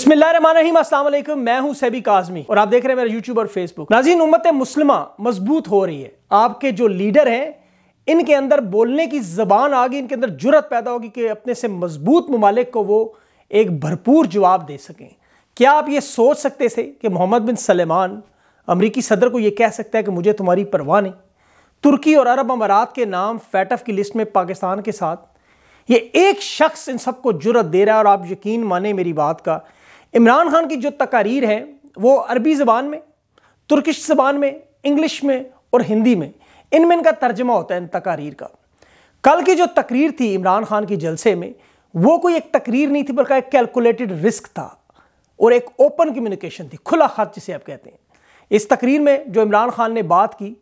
बिस्मिल्लाम मैं हूं सैबी काजमी और आप देख रहे हैं मेरा यूट्यूब और फेसबुक नाजीन उम्मत मुस्लिमा मजबूत हो रही है आपके जो लीडर हैं इनके अंदर बोलने की जबान आ गई इनके अंदर जरूरत पैदा होगी कि अपने से मजबूत ममालिक को वो एक भरपूर जवाब दे सकें क्या आप ये सोच सकते थे कि मोहम्मद बिन सलेमान अमरीकी सदर को यह कह सकता है कि मुझे तुम्हारी परवाह नहीं तुर्की और अरब अमारात के नाम फैटफ की लिस्ट में पाकिस्तान के साथ ये एक शख्स इन सबको जुरत दे रहा है और आप यकीन माने मेरी बात का इमरान खान की जो तकारीर है वो अरबी ज़बान में तुर्किश ज़बान में इंग्लिश में और हिंदी में इनमें इनका तर्जमा होता है इन तकारीर का कल की जो तकरीर थी इमरान खान की जलसे में वो कोई एक तकरीर नहीं थी बल्कि एक कैलकुलेटेड रिस्क था और एक ओपन कम्युनिकेशन थी खुला खत जिसे आप कहते हैं इस तकरीर में जो इमरान खान ने बात की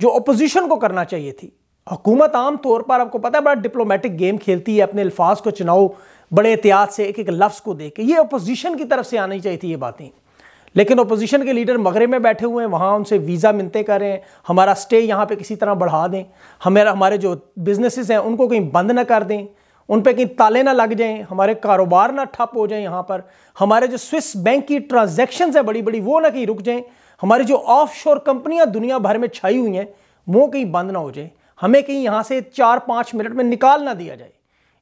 जो अपोजिशन को करना चाहिए थी हुकूमत आम तौर पर आपको पता है बड़ा डिप्लोमेटिक गेम खेलती है अपने अल्फाज को चुनाव बड़े एहतियात से एक एक लफ्ज़ को दे के ये अपोजिशन की तरफ से आनी चाहिए थी ये बातें लेकिन अपोजिशन के लीडर मगरे में बैठे हुए हैं वहाँ उनसे वीज़ा मिलते करें हमारा स्टे यहाँ पे किसी तरह बढ़ा दें हमारे हमारे जो बिजनेसिस हैं उनको कहीं बंद ना कर दें उन पर कहीं ताले ना लग जाएँ हमारे कारोबार ना ठप हो जाएँ यहाँ पर हमारे जो स्विस बैंक की ट्रांजेक्शन है बड़ी बड़ी वो ना कहीं रुक जाएँ हमारी जो ऑफ कंपनियाँ दुनिया भर में छाई हुई हैं वो कहीं बंद ना हो जाएँ हमें कहीं यहाँ से चार पाँच मिनट में निकाल ना दिया जाए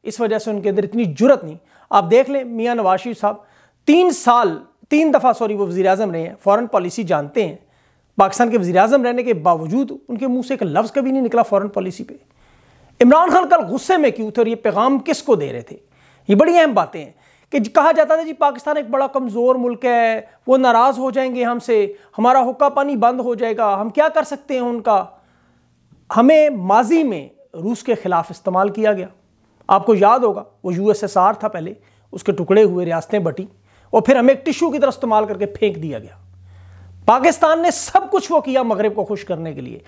इस वजह से उनके अंदर इतनी जरूरत नहीं आप देख लें मियाँ नवाज शरीफ साहब तीन साल तीन दफ़ा सॉरी वो वजी अजम रहे हैं फ़ॉरन पॉलिसी जानते हैं पाकिस्तान के वजी अजम रहने के बावजूद उनके मुँह से एक लफ्ज़ कभी नहीं निकला फ़ॉरन पॉलिसी पर इमरान खान कल गुस्से में क्यों थे और ये पैगाम किस को दे रहे थे ये बड़ी अहम बातें हैं कि कहा जाता था जी पाकिस्तान एक बड़ा कमज़ोर मुल्क है वो नाराज़ हो जाएंगे हमसे हमारा हुक्का पानी बंद हो जाएगा हम क्या कर सकते हैं उनका हमें माजी में रूस के ख़िलाफ़ इस्तेमाल किया गया आपको याद होगा वो यूएसएसआर था पहले उसके टुकड़े हुए रियासतें बटी और फिर हमें एक टिश्यू की तरह इस्तेमाल करके फेंक दिया गया पाकिस्तान ने सब कुछ वो किया मगरब को खुश करने के लिए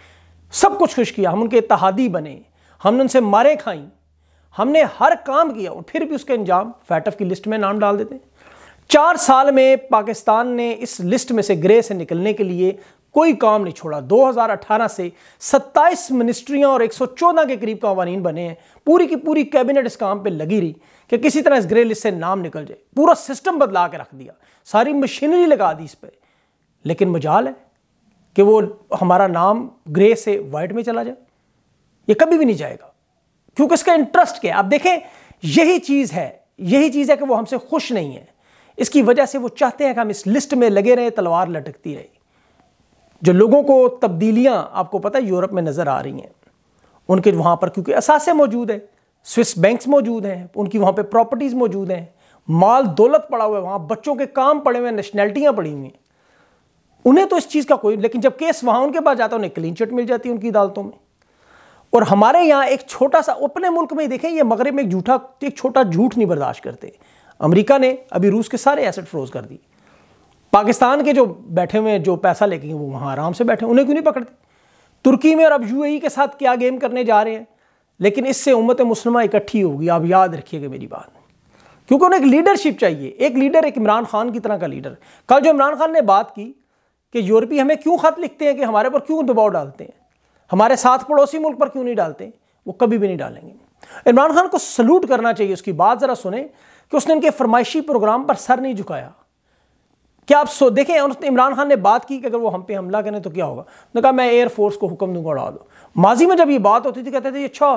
सब कुछ खुश किया हम उनके इतहादी बने हमने उनसे मारे खाई हमने हर काम किया और फिर भी उसके अंजाम फैटफ की लिस्ट में नाम डाल देते चार साल में पाकिस्तान ने इस लिस्ट में से ग्रे से निकलने के लिए कोई काम नहीं छोड़ा 2018 से 27 मिनिस्ट्रियां और 114 के करीब कवानीन बने हैं पूरी की पूरी कैबिनेट इस काम पे लगी रही कि किसी तरह इस ग्रे लिस्ट से नाम निकल जाए पूरा सिस्टम बदला के रख दिया सारी मशीनरी लगा दी इस पर लेकिन मजाल है कि वो हमारा नाम ग्रे से वाइट में चला जाए ये कभी भी नहीं जाएगा क्योंकि इसका इंटरेस्ट क्या है आप देखें यही चीज़ है यही चीज़ है कि वो हमसे खुश नहीं है इसकी वजह से वो चाहते हैं कि हम इस लिस्ट में लगे रहें तलवार लटकती रहे जो लोगों को तब्दीलियाँ आपको पता है यूरोप में नज़र आ रही हैं उनके वहाँ पर क्योंकि असासे मौजूद है स्विस बैंक्स मौजूद हैं उनकी वहाँ पे प्रॉपर्टीज़ मौजूद हैं माल दौलत पड़ा हुआ है वहाँ बच्चों के काम पड़े हुए हैं नेशनैलिटियाँ पड़ी हुई हैं उन्हें तो इस चीज़ का कोई लेकिन जब केस वहाँ उनके पास जाता है उन्हें क्लीन चिट मिल जाती है उनकी अदालतों में और हमारे यहाँ एक छोटा सा अपने मुल्क में ही देखें ये मगरब में एक झूठा एक छोटा झूठ नहीं बर्दाश्त करते अमेरिका ने अभी रूस के सारे एसेट फ्रोज कर दिए पाकिस्तान के जो बैठे हुए जो पैसा लेके वो वहाँ आराम से बैठे उन्हें क्यों नहीं पकड़ते तुर्की में और अब यू के साथ क्या गेम करने जा रहे हैं लेकिन इससे उम्मत मुसलमा इकट्ठी होगी आप याद रखिएगा मेरी बात क्योंकि उन्हें एक लीडरशिप चाहिए एक लीडर एक इमरान खान की तरह का लीडर कल जो इमरान खान ने बात की कि यूरोपी हमें क्यों खत लिखते हैं कि हमारे पर क्यों दबाव डालते हैं हमारे साथ पड़ोसी मुल्क पर क्यों नहीं डालते वो कभी भी नहीं डालेंगे इमरान खान को सल्यूट करना चाहिए उसकी बात ज़रा सुने कि उसने इनके फरमाइशी प्रोग्राम पर सर नहीं झुकाया क्या आप सो देखें उसने इमरान खान ने बात की कि अगर वो हम पे हमला करें तो क्या होगा उन्होंने कहा मैं एयरफोर्स को हुक्म दूंगा उड़ा दो माजी में जब ये बात होती थी कहते थे अच्छा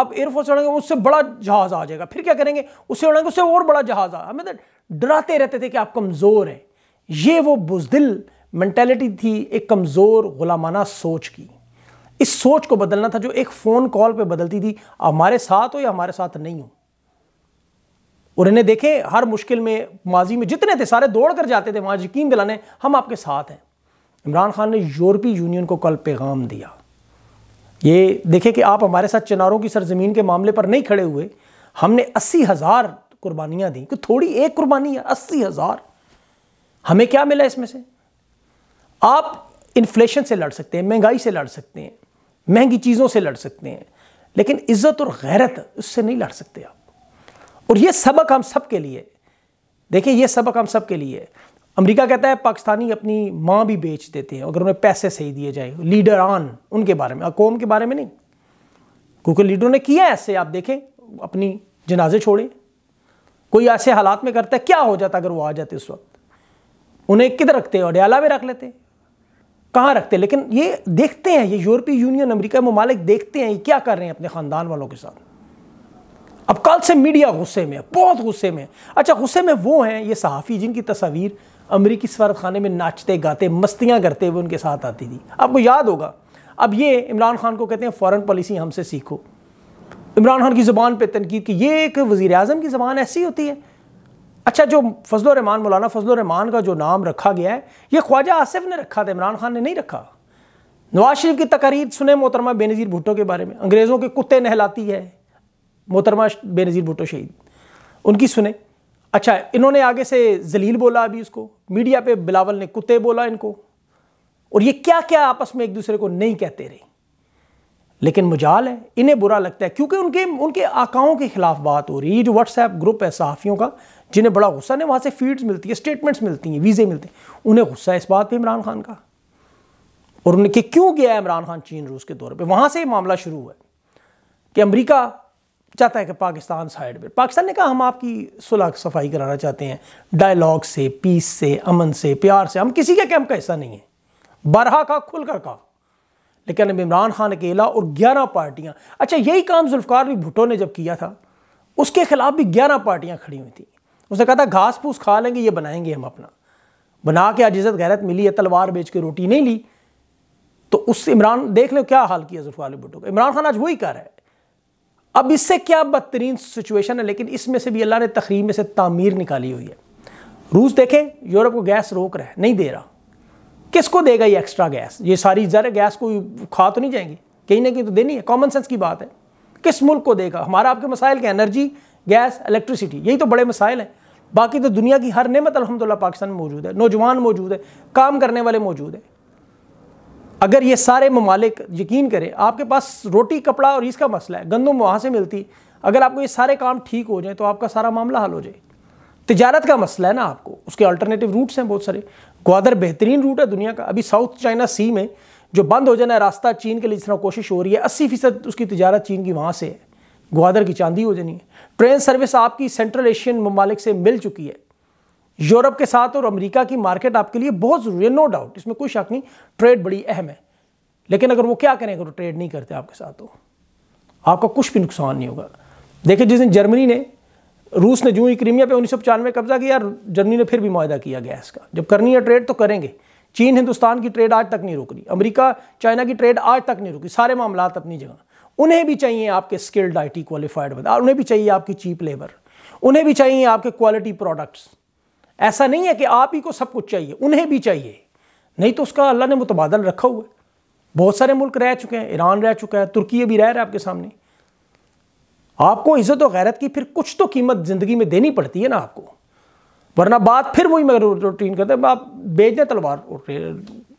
आप एयरफोर्स उड़ेंगे उससे बड़ा जहाज़ आ जाएगा फिर क्या करेंगे उससे उड़ेंगे उससे और बड़ा जहाज़ आ हमें तो डराते रहते थे कि आप कमज़ोर हैं ये वो बुजदिल मैंटेलिटी थी एक कमज़ोर गुलामाना सोच की इस सोच को बदलना था जो एक फ़ोन कॉल पर बदलती थी हमारे साथ हो या हमारे साथ नहीं हो और इन्हें देखें हर मुश्किल में माजी में जितने थे सारे दौड़ कर जाते थे वहाँ यकीन दिलाने हम आपके साथ हैं इमरान खान ने यूरोपीय यूनियन को कल पैगाम दिया ये देखें कि आप हमारे साथ चिनारों की सरजमीन के मामले पर नहीं खड़े हुए हमने अस्सी हज़ार कुर्बानियाँ दी कि थोड़ी एक कुर्बानी है अस्सी हज़ार हमें क्या मिला इसमें से आप इन्फ्लेशन से लड़ सकते हैं महंगाई से लड़ सकते हैं महंगी चीज़ों से लड़ सकते हैं लेकिन इज़्ज़त और गैरत उससे नहीं लड़ सकते आप और ये सबक हम सब के लिए देखिए ये सबक हम सब के लिए अमेरिका कहता है पाकिस्तानी अपनी माँ भी बेच देते हैं अगर उन्हें पैसे सही दिए जाए लीडर आन उनके बारे में कौम के बारे में नहीं क्योंकि लीडरों ने किया ऐसे आप देखें अपनी जनाजे छोड़े कोई ऐसे हालात में करता है क्या हो जाता अगर वो आ जाते उस वक्त उन्हें किधर रखते अडयाला में रख लेते कहाँ रखते लेकिन ये देखते हैं ये यूरोपीय यूनियन अमेरिका ममालिक देखते हैं ये क्या कर रहे हैं अपने ख़ानदान वालों के साथ अब कल से मीडिया गुस्से में बहुत गुस्से में अच्छा गुस्से में वो हैं ये सहाफ़ी जिनकी तस्वीर अमरीकी सफारतखाने में नाचते गाते मस्तियाँ करते हुए उनके साथ आती थी आपको याद होगा अब ये इमरान खान को कहते हैं फ़ॉरन पॉलिसी हमसे सीखो इमरान खान की ज़ुबान पर तनकीद की ये एक वज़ी अजम की ज़बान ऐसी होती है अच्छा जो फजल रहमान मौलाना फजल रहमान का जो नाम रखा गया है ये ख्वाजा आसिफ ने रखा था इमरान खान ने नहीं रखा नवाज शरीफ की तकारीर सुने मोहतरमा बेनज़ीर भुट्टो के बारे में अंग्रेज़ों के कुत्ते नहलाती है मोहतरमा बेनज़ीर भुटो शहीद उनकी सुने अच्छा इन्होंने आगे से जलील बोला अभी उसको मीडिया पे बिलावल ने कुत्ते बोला इनको और ये क्या क्या आपस में एक दूसरे को नहीं कहते रहे लेकिन मुजाल है इन्हें बुरा लगता है क्योंकि उनके उनके आकाओं के खिलाफ बात हो रही है जो व्हाट्सएप ग्रुप है सहाफ़ियों का जिन्हें बड़ा गुस्सा है वहाँ से फीड्स मिलती है स्टेटमेंट्स मिलती हैं वीज़े मिलते हैं उन्हें गुस्सा है इस बात पर इमरान खान का और उनके क्यों गया है इमरान खान चीन रूस के दौरे पर वहाँ से मामला शुरू हुआ है कि अमरीका चाहता है कि पाकिस्तान साइड पर पाकिस्तान ने कहा हम आपकी सुलह सफाई कराना चाहते हैं डायलॉग से पीस से अमन से प्यार से हम किसी के कैंप का हिस्सा नहीं है बरहा का खुलकर का लेकिन अब इमरान खान अकेला और ग्यारह पार्टियाँ अच्छा यही काम जुल्फ़ार भी भुटो ने जब किया था उसके खिलाफ भी ग्यारह पार्टियाँ खड़ी हुई थी उसने कहा था घास फूस खा लेंगे ये बनाएंगे हम अपना बना के आज इज्जत गैरत मिली है तलवार बेच के रोटी नहीं ली तो उस इमरान देख लो क्या हाल किया जुल्फकार भुटो का इमरान खान आज वही कर रहा है अब इससे क्या बदतरीन सिचुएशन है लेकिन इसमें से भी अल्लाह ने तकरीब में से तामीर निकाली हुई है रूस देखें यूरोप को गैस रोक रहा है नहीं दे रहा किसको देगा ये एक्स्ट्रा गैस ये सारी जर गैस को खा तो नहीं जाएंगी कहीं ना कहीं तो देनी है कॉमन सेंस की बात है किस मुल्क को देगा हमारा आपके मसाइल क्या एनर्जी गैस इलेक्ट्रिसिटी यही तो बड़े मसाइल हैं बाकी तो दुनिया की हर नमत अलहमदिल्ला पाकिस्तान में मौजूद है नौजवान मौजूद है काम करने वाले मौजूद हैं अगर ये सारे ममालिक यकीन करें आपके पास रोटी कपड़ा और इसका मसला है गंदम वहाँ से मिलती अगर आपको ये सारे काम ठीक हो जाए तो आपका सारा मामला हल हो जाए तजारत का मसला है ना आपको उसके अल्टरनेटिव रूट्स हैं बहुत सारे ग्वादर बेहतरीन रूट है दुनिया का अभी साउथ चाइना सी में जो बंद हो जाना है रास्ता चीन के लिए इस तरह कोशिश हो रही है अस्सी फ़ीसद उसकी तजारत चीन की वहाँ से है ग्वादर की चांदी हो जानी है ट्रेन सर्विस आपकी सेंट्रल एशियन ममालिक से मिल चुकी है यूरोप के साथ और अमेरिका की मार्केट आपके लिए बहुत ज़रूरी है नो डाउट इसमें कोई शक नहीं ट्रेड बड़ी अहम है लेकिन अगर वो क्या करें अगर वो ट्रेड नहीं करते आपके साथ तो आपका कुछ भी नुकसान नहीं होगा देखिए जिस दिन जर्मनी ने रूस ने जूँ ही क्रीमिया पे उन्नीस पचानवे कब्जा किया जर्मनी ने फिर भी माह किया गैस का जब करनी है ट्रेड तो करेंगे चीन हिंदुस्तान की ट्रेड आज तक नहीं रुक रही अमरीका चाइना की ट्रेड आज तक नहीं रुकी सारे मामला अपनी जगह उन्हें भी चाहिए आपके स्किल्ड आई टी क्वालिफाइड बता उन्हें भी चाहिए आपकी चीप लेबर उन्हें भी चाहिए आपके क्वालिटी प्रोडक्ट्स ऐसा नहीं है कि आप ही को सब कुछ चाहिए उन्हें भी चाहिए नहीं तो उसका अल्लाह ने मुतबादल रखा हुआ है बहुत सारे मुल्क रह चुके हैं ईरान रह चुका है तुर्की भी रह रहा है आपके सामने आपको इज़्ज़त और गैरत की फिर कुछ तो कीमत ज़िंदगी में देनी पड़ती है ना आपको वरना बात फिर वही मगर रूटीन करते हैं आप बेच दें तलवार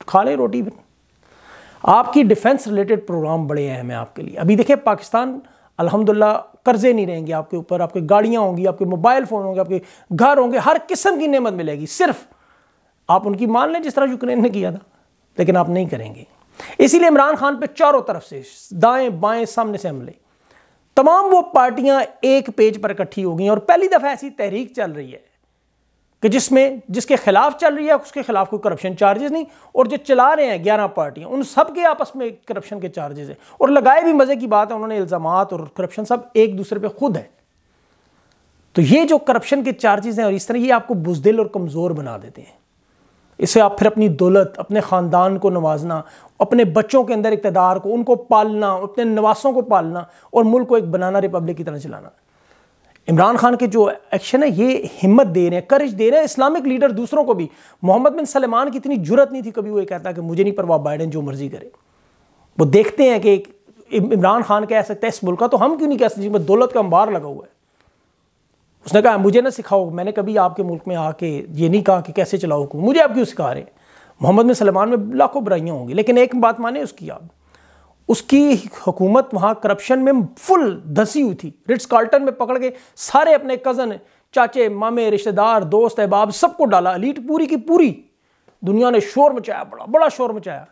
खा लें रोटी फिर आपकी डिफेंस रिलेटेड प्रोग्राम बड़े अहम है आपके लिए अभी देखिए पाकिस्तान अल्हम्दुलिल्लाह कर्जे नहीं रहेंगे आपके ऊपर आपके गाड़ियाँ होंगी आपके मोबाइल फ़ोन होंगे आपके घर होंगे हर किस्म की नेमत मिलेगी सिर्फ आप उनकी मान लें जिस तरह यूक्रेन ने किया था लेकिन आप नहीं करेंगे इसीलिए इमरान खान पर चारों तरफ से दाएं बाएं सामने से हमले तमाम वो पार्टियां एक पेज पर इकट्ठी हो गई और पहली दफ़ा ऐसी तहरीक चल रही है कि जिसमें जिसके खिलाफ चल रही है उसके खिलाफ कोई करप्शन चार्जेस नहीं और जो चला रहे हैं ग्यारह पार्टियां उन सब के आपस में करप्शन के चार्जेस हैं और लगाए भी मज़े की बात है उन्होंने इल्ज़ाम और करप्शन सब एक दूसरे पर खुद है तो ये जो करप्शन के चार्जेस हैं और इस तरह ये आपको बुजदिल और कमज़ोर बना देते हैं इससे आप फिर अपनी दौलत अपने ख़ानदान को नवाजना अपने बच्चों के अंदर इकतदार को उनको पालना अपने नवासों को पालना और मुल्क को एक बनाना रिपब्लिक की तरह चलाना इमरान खान के जो एक्शन है ये हिम्मत दे रहे हैं करेज दे रहे हैं इस्लामिक लीडर दूसरों को भी मोहम्मद बिन सलमान की इतनी जरूरत नहीं थी कभी वो ये कहता कि मुझे नहीं परवा बाइडन जो मर्जी करे वो देखते हैं कि इमरान खान कह सकते हैं इस मुल्क का तो हम क्यों नहीं कह सकते जिसमें दौलत का अंबार लगा हुआ है उसने कहा मुझे ना सिखाओ मैंने कभी आपके मुल्क में आके ये नहीं कहा कि कैसे चलाओ मुझे आप क्यों सिखा रहे हैं मोहम्मद बिन सलमान में लाखों बुराइयाँ होंगी लेकिन एक बात माने उसकी आप उसकी हुकूमत वहाँ करप्शन में फुल धसी हुई थी रिट्स कार्ल्टन में पकड़ के सारे अपने कज़न चाचे मामे रिश्तेदार दोस्त अहबाब सबको डाला लीट पूरी की पूरी दुनिया ने शोर मचाया बड़ा बड़ा शोर मचाया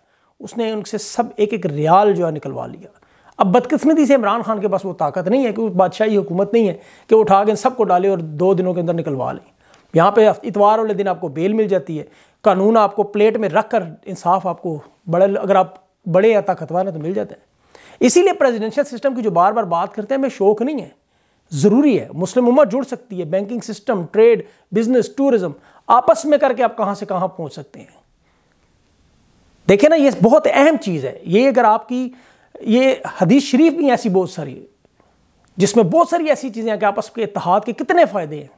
उसने उनसे सब एक एक रियाल जो है निकलवा लिया अब बदकस्मती से इमरान खान के पास वो ताकत नहीं है कि वो बादशाही हुकूमत नहीं है कि वो उठा के सबको डाले और दो दिनों के अंदर निकलवा लें यहाँ पे इतवार वाले दिन आपको बेल मिल जाती है कानून आपको प्लेट में रख कर इंसाफ आपको बड़े अगर आप बड़े ताकतवर खतवाना तो मिल जाता है इसीलिए प्रेजिडेंशियल सिस्टम की जो बार बार बात करते हैं हमें शौक नहीं है ज़रूरी है मुस्लिम उम्र जुड़ सकती है banking system trade business tourism आपस में करके आप कहाँ से कहाँ पहुँच सकते हैं देखिए ना ये बहुत अहम चीज़ है ये अगर आपकी ये हदीस शरीफ भी ऐसी बहुत सारी जिसमें बहुत सारी ऐसी चीज़ें हैं कि आपस के इतिहाद के कितने फ़ायदे हैं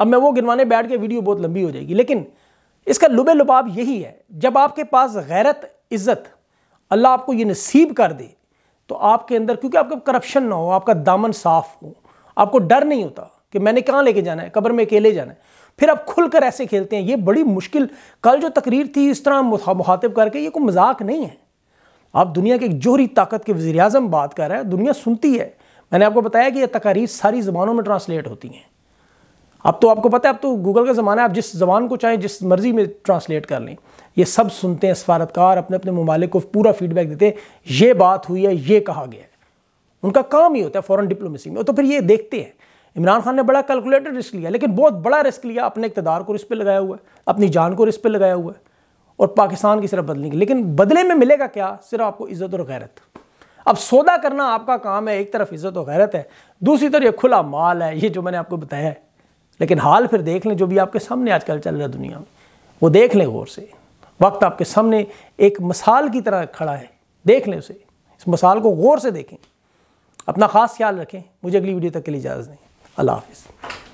अब मैं वो गिनवाने बैठ के वीडियो बहुत लंबी हो जाएगी लेकिन इसका लुबे लुबाब यही है जब आपके पास गैरत इज़्ज़त अल्लाह आपको ये नसीब कर दे तो आपके अंदर क्योंकि आपका करप्शन ना हो आपका दामन साफ हो आपको डर नहीं होता कि मैंने कहाँ लेके जाना है कब्र में अकेले जाना है फिर आप खुलकर ऐसे खेलते हैं ये बड़ी मुश्किल कल जो तकरीर थी इस तरह मुखातिब करके ये कोई मजाक नहीं है आप दुनिया के एक जोहरी ताकत के वजी अजम बात कर रहे हैं दुनिया सुनती है मैंने आपको बताया कि ये तकारीर सारी ज़बानों में ट्रांसलेट होती हैं अब तो आपको पता है अब तो गूगल का ज़माना है आप जिस जबान को चाहें जिस मर्ज़ी में ट्रांसलेट कर लें ये सब सुनते हैं सफारतकार अपने अपने ममालिक को पूरा फीडबैक देते हैं ये बात हुई है ये कहा गया है उनका काम ही होता है फॉरेन डिप्लोमेसी में तो फिर ये देखते हैं इमरान खान ने बड़ा कैलकुलेटेड रिस्क लिया लेकिन बहुत बड़ा रिस्क लिया अपने इकतदार को रिस्क पर लगाया हुआ है अपनी जान को रिस्क पर लगाया हुआ है और पाकिस्तान की सिर्फ बदलेंगे लेकिन बदले में मिलेगा क्या सिर्फ आपको इज़्ज़त और गैरत अब सौदा करना आपका काम है एक तरफ इज़्ज़त और गैरत है दूसरी तरफ ये खुला माल है ये जो मैंने आपको बताया है लेकिन हाल फिर देख लें जो भी आपके सामने आजकल चल रहा है दुनिया में वो देख लें गौर से वक्त आपके सामने एक मिसाल की तरह खड़ा है देख लें उसे इस मिसाल को गौर से देखें अपना ख़ास ख्याल रखें मुझे अगली वीडियो तक के लिए इजाज़त दें अल्लाह हाफिज़